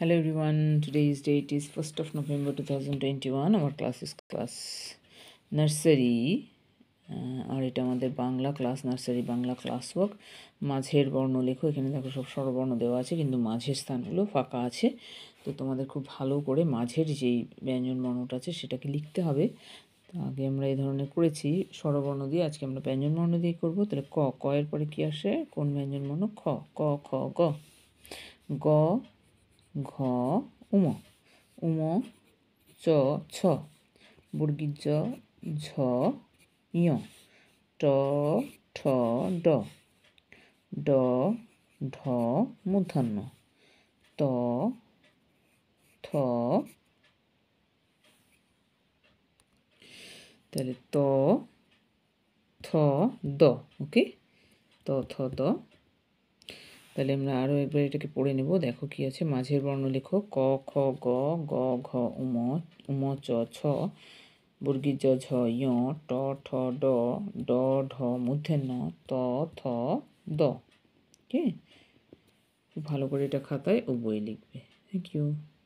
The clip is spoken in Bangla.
hello hello everyone today's date is 1st of november 2021 our class is class nursery uh, আর এটা আমাদের Bangla class nursery Bangla class work মাঝের বর্ণ লেখো এখানে দেখো সব স্বরবর্ণ দেওয়া আছে কিন্তু মাঝের স্থানগুলো ফাঁকা আছে তো তোমাদের খুব ভালো করে মাঝের যেই ব্যঞ্জন বর্ণটা আছে সেটাকে লিখতে হবে আগে আমরা এই ধরনের করেছি স্বরবর্ণ দিয়ে আজকে আমরা ব্যঞ্জন বর্ণ দিয়ে করবো তাহলে ক ক এর পরে কী আসে কোন ব্যঞ্জন বর্ণ খ ক খ গ গ ঘ উম উম চ ছ বর্গি জ ঝ ইয় ট ঠ ড ড ঢ মূর্ধন্য ত থ তাহলে ত থ দ ওকে ত থ দ তাহলে আমরা আরও একবার এটাকে পড়ে নেব দেখো কি আছে মাঝের বর্ণ লেখো ক খ গ গ ঘ উম উম চ ছ বর্গী জ ঝ ঞ ট ঠ ড ড ঢ ন ত থ দ ঠিক ভালো করে এটা খাতায় ও বই লিখবে থ্যাংক ইউ